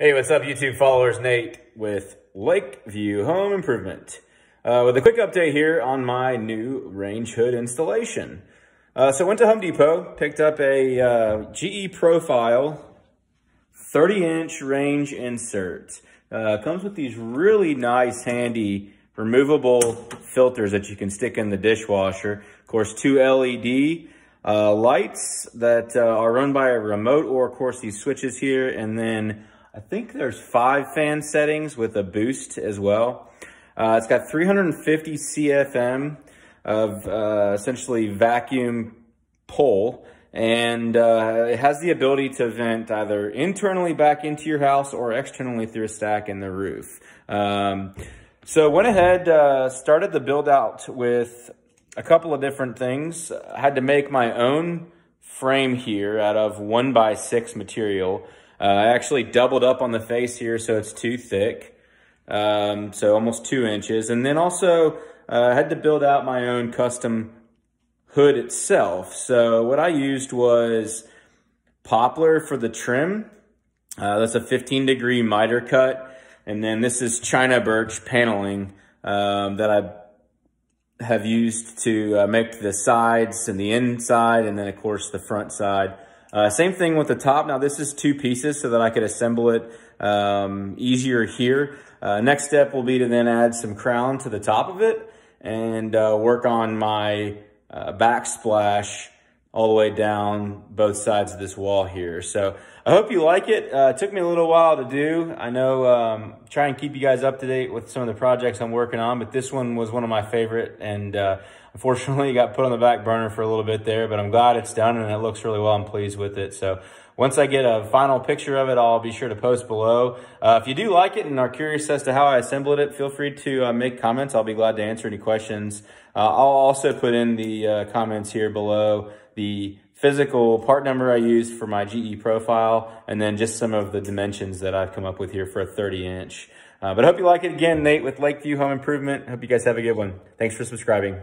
Hey, what's up, YouTube followers? Nate with Lakeview Home Improvement uh, with a quick update here on my new range hood installation. Uh, so went to Home Depot, picked up a uh, GE Profile 30-inch range insert. Uh, comes with these really nice, handy, removable filters that you can stick in the dishwasher. Of course, two LED uh, lights that uh, are run by a remote or, of course, these switches here, and then I think there's five fan settings with a boost as well. Uh, it's got 350 CFM of uh, essentially vacuum pull, and uh, it has the ability to vent either internally back into your house or externally through a stack in the roof. Um, so went ahead, uh, started the build out with a couple of different things. I had to make my own frame here out of one by six material. Uh, I actually doubled up on the face here, so it's too thick. Um, so almost two inches. And then also uh, I had to build out my own custom hood itself. So what I used was poplar for the trim. Uh, that's a 15 degree miter cut. And then this is China birch paneling um, that I have used to uh, make the sides and the inside and then of course the front side. Uh, same thing with the top. Now this is two pieces so that I could assemble it um, easier here. Uh, next step will be to then add some crown to the top of it and uh, work on my uh, backsplash all the way down both sides of this wall here. So I hope you like it. Uh, it took me a little while to do. I know um, try and keep you guys up to date with some of the projects I'm working on, but this one was one of my favorite. And uh, unfortunately, got put on the back burner for a little bit there, but I'm glad it's done and it looks really well. I'm pleased with it. So once I get a final picture of it, I'll be sure to post below. Uh, if you do like it and are curious as to how I assembled it, feel free to uh, make comments. I'll be glad to answer any questions. Uh, I'll also put in the uh, comments here below the physical part number I used for my GE profile, and then just some of the dimensions that I've come up with here for a 30 inch. Uh, but I hope you like it again, Nate with Lakeview Home Improvement. Hope you guys have a good one. Thanks for subscribing.